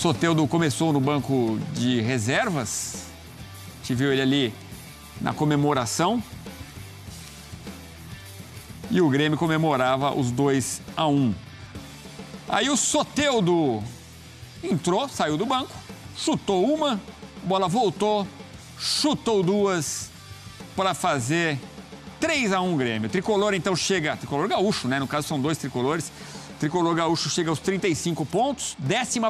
Soteudo começou no banco de reservas. A gente viu ele ali na comemoração. E o Grêmio comemorava os 2 a 1. Um. Aí o Soteudo entrou, saiu do banco, chutou uma, bola voltou, chutou duas para fazer 3 a 1 Grêmio. tricolor então chega, tricolor gaúcho, né? No caso são dois tricolores. Tricolor Gaúcho chega aos 35 pontos, 11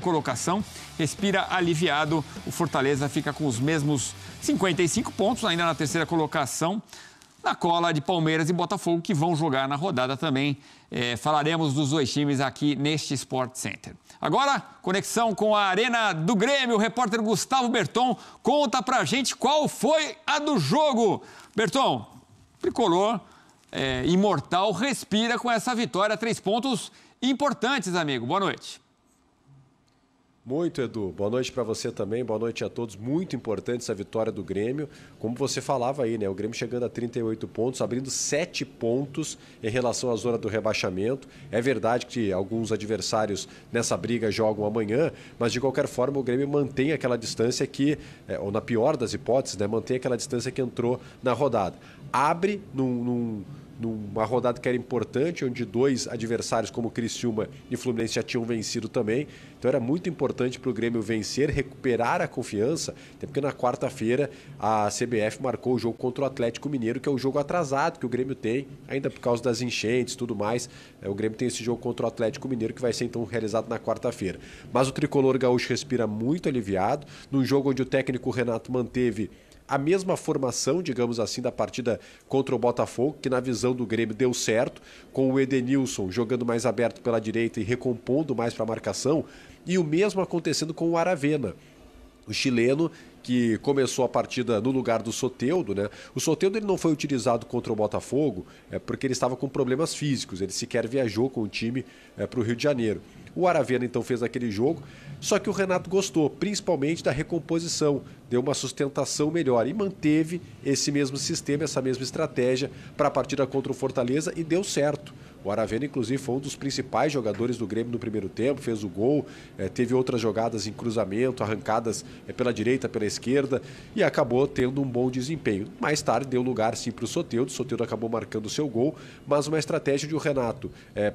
colocação, respira aliviado. O Fortaleza fica com os mesmos 55 pontos, ainda na terceira colocação, na cola de Palmeiras e Botafogo, que vão jogar na rodada também. É, falaremos dos dois times aqui neste Sport Center. Agora, conexão com a Arena do Grêmio. O repórter Gustavo Berton conta pra gente qual foi a do jogo. Berton, tricolor é, imortal respira com essa vitória. Três pontos importantes, amigo. Boa noite. Muito, Edu. Boa noite para você também, boa noite a todos. Muito importante essa vitória do Grêmio. Como você falava aí, né? O Grêmio chegando a 38 pontos, abrindo 7 pontos em relação à zona do rebaixamento. É verdade que alguns adversários nessa briga jogam amanhã, mas de qualquer forma o Grêmio mantém aquela distância que, é, ou na pior das hipóteses, né? Mantém aquela distância que entrou na rodada. Abre num, num numa rodada que era importante, onde dois adversários como Criciúma e Fluminense já tinham vencido também. Então era muito importante para o Grêmio vencer, recuperar a confiança, até porque na quarta-feira a CBF marcou o jogo contra o Atlético Mineiro, que é o jogo atrasado que o Grêmio tem, ainda por causa das enchentes e tudo mais. É, o Grêmio tem esse jogo contra o Atlético Mineiro, que vai ser então realizado na quarta-feira. Mas o tricolor gaúcho respira muito aliviado, num jogo onde o técnico Renato manteve a mesma formação, digamos assim, da partida contra o Botafogo, que na visão do Grêmio deu certo, com o Edenilson jogando mais aberto pela direita e recompondo mais para a marcação, e o mesmo acontecendo com o Aravena, o chileno que começou a partida no lugar do Soteudo, né? O Soteudo ele não foi utilizado contra o Botafogo é, porque ele estava com problemas físicos, ele sequer viajou com o time é, para o Rio de Janeiro. O Aravena então fez aquele jogo, só que o Renato gostou, principalmente da recomposição, deu uma sustentação melhor e manteve esse mesmo sistema, essa mesma estratégia para a partida contra o Fortaleza e deu certo. O Aravena, inclusive, foi um dos principais jogadores do Grêmio no primeiro tempo, fez o gol, eh, teve outras jogadas em cruzamento, arrancadas eh, pela direita, pela esquerda e acabou tendo um bom desempenho. Mais tarde deu lugar sim para o Soteudo, o Soteudo acabou marcando o seu gol, mas uma estratégia de o Renato é,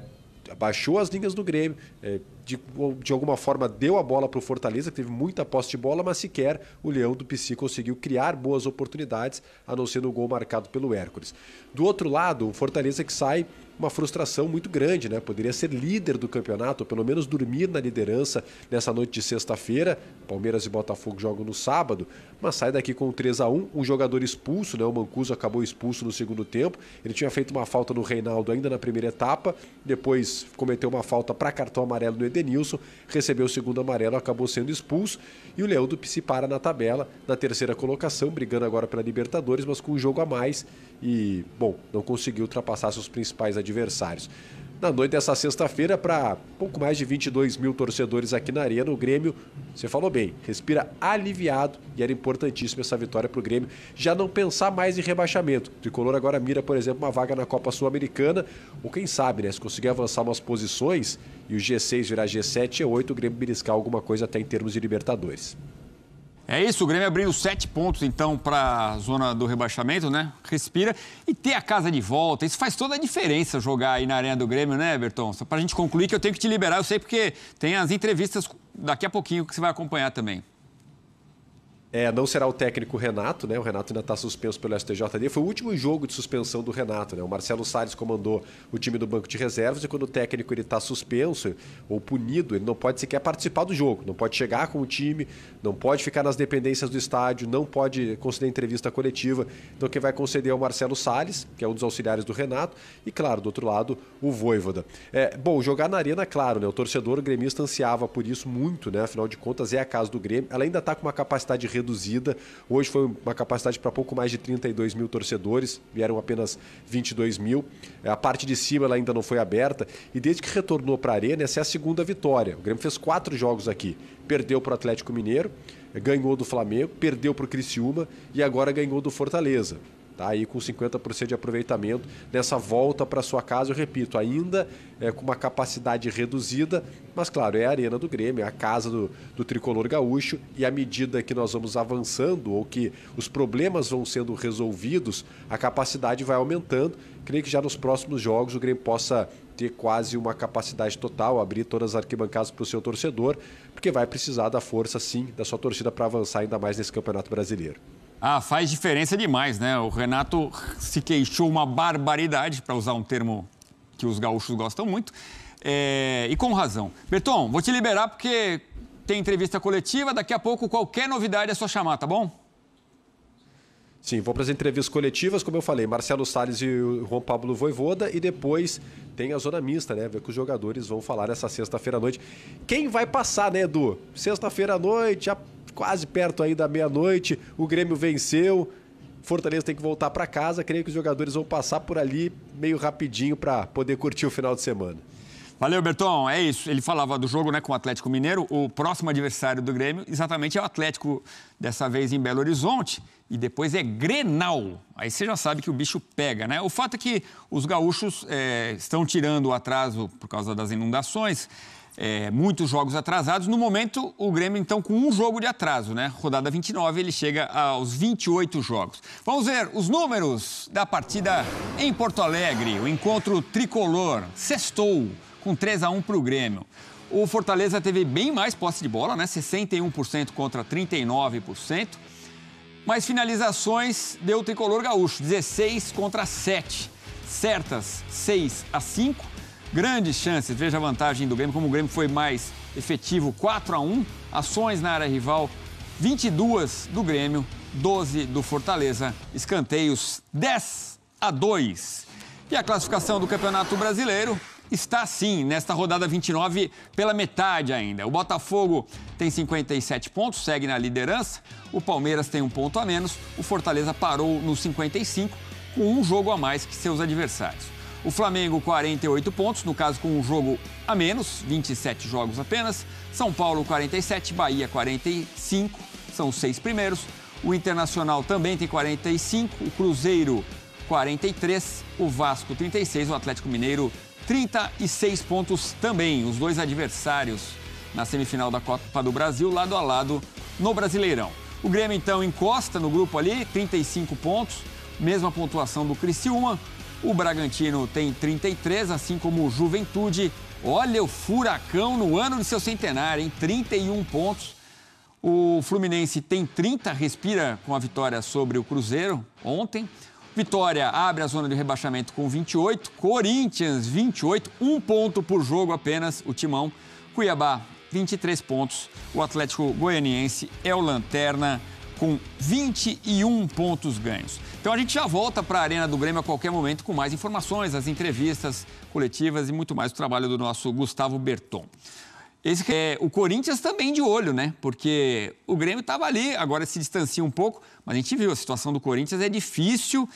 abaixou as linhas do Grêmio, é, de, de alguma forma deu a bola para o Fortaleza, que teve muita posse de bola, mas sequer o Leão do Pici conseguiu criar boas oportunidades, a não ser no gol marcado pelo Hércules. Do outro lado, o Fortaleza que sai uma frustração muito grande, né? Poderia ser líder do campeonato, ou pelo menos dormir na liderança nessa noite de sexta-feira. Palmeiras e Botafogo jogam no sábado, mas sai daqui com 3 a 1 um jogador expulso, né? O Mancuso acabou expulso no segundo tempo. Ele tinha feito uma falta no Reinaldo ainda na primeira etapa, depois cometeu uma falta para cartão amarelo no Edenilson recebeu o segundo amarelo, acabou sendo expulso. E o Leão do Pici para na tabela, na terceira colocação, brigando agora pela Libertadores, mas com um jogo a mais. E, bom, não conseguiu ultrapassar seus principais adversários. Na noite dessa sexta-feira, para pouco mais de 22 mil torcedores aqui na Arena, o Grêmio, você falou bem, respira aliviado e era importantíssima essa vitória para o Grêmio já não pensar mais em rebaixamento. O Tricolor agora mira, por exemplo, uma vaga na Copa Sul-Americana, ou quem sabe, né, se conseguir avançar umas posições e o G6 virar G7 e 8, o Grêmio beliscar alguma coisa até em termos de Libertadores. É isso, o Grêmio abriu sete pontos então para a zona do rebaixamento, né? Respira e ter a casa de volta. Isso faz toda a diferença jogar aí na arena do Grêmio, né, Berton? Só para a gente concluir que eu tenho que te liberar, eu sei porque tem as entrevistas daqui a pouquinho que você vai acompanhar também. É, não será o técnico Renato, né? O Renato ainda está suspenso pelo STJD. Foi o último jogo de suspensão do Renato, né? O Marcelo Salles comandou o time do banco de reservas e quando o técnico ele está suspenso ou punido, ele não pode sequer participar do jogo, não pode chegar com o time, não pode ficar nas dependências do estádio, não pode conceder entrevista coletiva. Então quem vai conceder é o Marcelo Salles, que é um dos auxiliares do Renato, e claro, do outro lado, o Voivoda. É, bom, jogar na arena, claro, né? O torcedor o gremista ansiava por isso muito, né? Afinal de contas, é a casa do Grêmio. Ela ainda está com uma capacidade reduzida reduzida. Hoje foi uma capacidade para pouco mais de 32 mil torcedores, vieram apenas 22 mil. É, a parte de cima ela ainda não foi aberta e desde que retornou para a Arena, essa é a segunda vitória. O Grêmio fez quatro jogos aqui, perdeu para o Atlético Mineiro, ganhou do Flamengo, perdeu para o Criciúma e agora ganhou do Fortaleza. Tá, aí com 50% de aproveitamento nessa volta para sua casa, eu repito, ainda é, com uma capacidade reduzida, mas claro, é a arena do Grêmio, é a casa do, do tricolor gaúcho, e à medida que nós vamos avançando ou que os problemas vão sendo resolvidos, a capacidade vai aumentando. Creio que já nos próximos jogos o Grêmio possa ter quase uma capacidade total, abrir todas as arquibancadas para o seu torcedor, porque vai precisar da força sim da sua torcida para avançar ainda mais nesse Campeonato Brasileiro. Ah, faz diferença demais, né? O Renato se queixou uma barbaridade, para usar um termo que os gaúchos gostam muito, é... e com razão. Berton, vou te liberar porque tem entrevista coletiva, daqui a pouco qualquer novidade é só chamar, tá bom? Sim, vou para as entrevistas coletivas, como eu falei, Marcelo Salles e o Juan Pablo Voivoda, e depois tem a zona mista, né? Ver que os jogadores vão falar essa sexta-feira à noite. Quem vai passar, né, Edu? Sexta-feira à noite, a quase perto aí da meia-noite. O Grêmio venceu. Fortaleza tem que voltar para casa. Creio que os jogadores vão passar por ali meio rapidinho para poder curtir o final de semana. Valeu, Berton. É isso. Ele falava do jogo né, com o Atlético Mineiro. O próximo adversário do Grêmio, exatamente, é o Atlético, dessa vez em Belo Horizonte. E depois é Grenal. Aí você já sabe que o bicho pega, né? O fato é que os gaúchos é, estão tirando o atraso por causa das inundações. É, muitos jogos atrasados. No momento, o Grêmio, então, com um jogo de atraso, né? Rodada 29, ele chega aos 28 jogos. Vamos ver os números da partida em Porto Alegre. O encontro tricolor sextou com 3 a 1 para o Grêmio. O Fortaleza teve bem mais posse de bola, né? 61% contra 39%. Mas finalizações deu o tricolor gaúcho, 16 contra 7. Certas, 6 a 5 Grandes chances, veja a vantagem do Grêmio, como o Grêmio foi mais efetivo, 4 a 1 ações na área rival, 22 do Grêmio, 12 do Fortaleza, escanteios 10 a 2. E a classificação do Campeonato Brasileiro está sim nesta rodada 29 pela metade ainda. O Botafogo tem 57 pontos, segue na liderança. O Palmeiras tem um ponto a menos. O Fortaleza parou no 55 com um jogo a mais que seus adversários. O Flamengo, 48 pontos, no caso com um jogo a menos, 27 jogos apenas. São Paulo, 47, Bahia, 45, são os seis primeiros. O Internacional também tem 45, o Cruzeiro, 43, o Vasco, 36, o Atlético Mineiro, 36 pontos também. Os dois adversários na semifinal da Copa do Brasil, lado a lado no Brasileirão. O Grêmio, então, encosta no grupo ali, 35 pontos, mesma pontuação do Criciúma. O Bragantino tem 33, assim como o Juventude. Olha o furacão no ano de seu centenário, em 31 pontos. O Fluminense tem 30, respira com a vitória sobre o Cruzeiro ontem. Vitória abre a zona de rebaixamento com 28. Corinthians, 28, um ponto por jogo apenas. O Timão. Cuiabá, 23 pontos. O Atlético Goianiense é o Lanterna com 21 pontos ganhos. Então a gente já volta para a Arena do Grêmio a qualquer momento com mais informações, as entrevistas coletivas e muito mais o trabalho do nosso Gustavo Berton. Esse, é, o Corinthians também de olho, né? Porque o Grêmio estava ali, agora se distancia um pouco, mas a gente viu, a situação do Corinthians é difícil